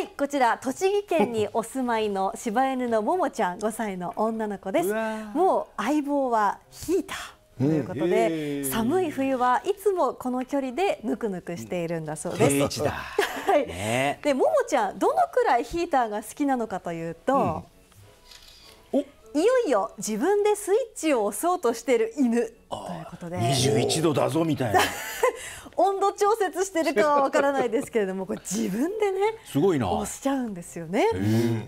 はいこちら栃木県にお住まいの柴犬のももちゃん5歳の女の子ですもう相棒はヒーターということで、うん、寒い冬はいつもこの距離でぬくぬくしているんだそうです。はい。ね、で、ももちゃんどのくらいヒーターが好きなのかというと、うん、いよいよ自分でスイッチを押そうとしている犬ということで、21度だぞみたいな。温度調節してるかはわからないですけれども、これ自分でね、すごいな。押しちゃうんですよね。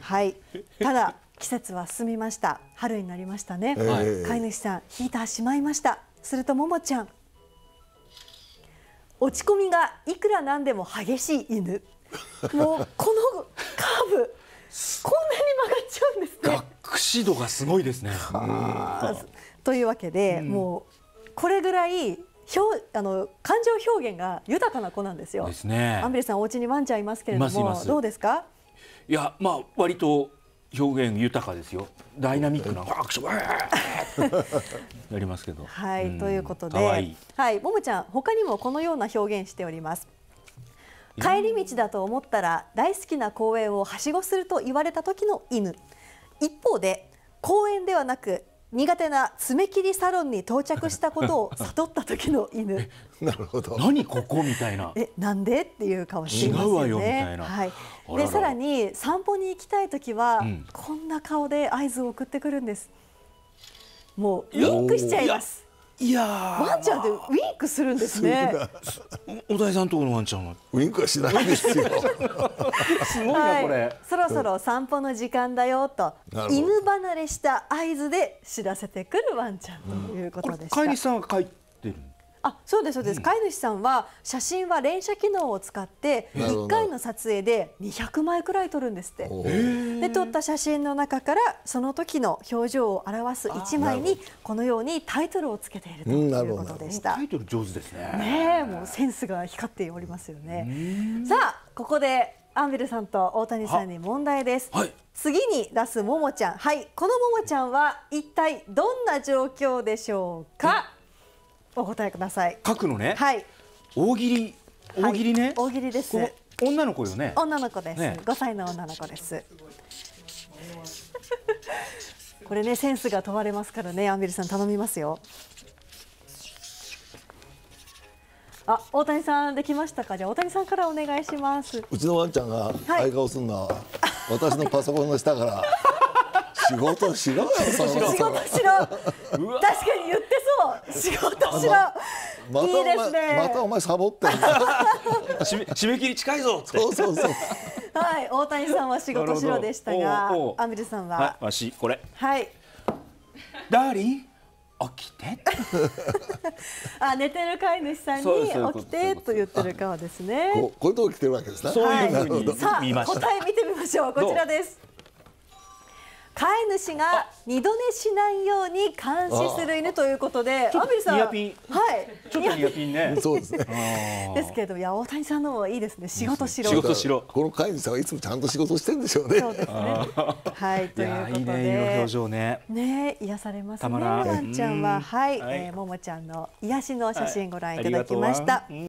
はい。ただ季節は進みました。春になりましたね。飼い主さんヒーターしまいました。するとももちゃん。落ち込みがいくらなんでも激しい犬。もうこのカーブ。こんなに曲がっちゃうんですね。学士度がすごいですね。というわけで、うん、もうこれぐらい表あの感情表現が豊かな子なんですよ。ですね。アンベリさんお家にワンちゃんいますけれどもどうですか？いやまあ割と表現豊かですよ。ダイナミックな拍手やりますけど。はい、ということで、いいはい、ももちゃん他にもこのような表現しております。帰り道だと思ったら大好きな公園をはしごすると言われた時の犬。一方で公園ではなく苦手な爪切りサロンに到着したことを悟った時の犬なるほど何ここみたいなえなんでっていう顔していますよね違うわよみたいな、はい、ららでさらに散歩に行きたい時は、うん、こんな顔で合図を送ってくるんですもうリンクしちゃいますいやワンちゃんってウィンクするんですね。お田井さんところのワンちゃんはウィンクはしないですよ。すごいなこれ、はい、そろそろ散歩の時間だよと犬離れした合図で知らせてくるワンちゃんということでした。うん、飼い主さんが帰ってるんあそうですそうです、うん、飼い主さんは写真は連写機能を使って1回の撮影で200枚くらい撮るんですってで撮った写真の中からその時の表情を表す1枚にこのようにタイトルをつけているということでした、タイトル上手ですねねもうセンスが光っておりますよねさあここでアンビルさんと大谷さんに問題です、はい、次に出すももちゃんはいこのももちゃんは一体どんな状況でしょうか、お答えください書くのねはい大喜利大喜利ね、はい、大喜利です女の子よね女の子です、ね、歳の女の子です これねセンスが問われますからねアンビルさん頼みますよあ、大谷さんできましたか。じゃ大谷さんからお願いします。うちのワンちゃんが相顔するのは、私のパソコンの下から仕事しろよ仕事しろ確かに言ってそう仕事しろ、ま、いいですねまたお前サボってん 締め切り近いぞそうそうそう はい大谷さんは仕事しろでしたがアミルさんは、はい、わしこれはいダーリン起きて あ寝てる飼い主さんに起きてと言ってる顔ですねこういうとこ来てるわけですねそういうふうに、はい、さあ答え見てみましょうこちらです飼い主が二度寝しないように監視する犬ということで、アビルさん、はい、ちょっとニアピンね。そうですね。ですけど、いや大谷さんのもいいですね。仕事しろ。仕事しろ。この飼い主さんはいつもちゃんと仕事してるんでしょうね。そうですね。はい、ということで。いいね、表情ね。ね、癒されますね。ワンちゃんは、はい、ももちゃんの癒しの写真ご覧いただきました。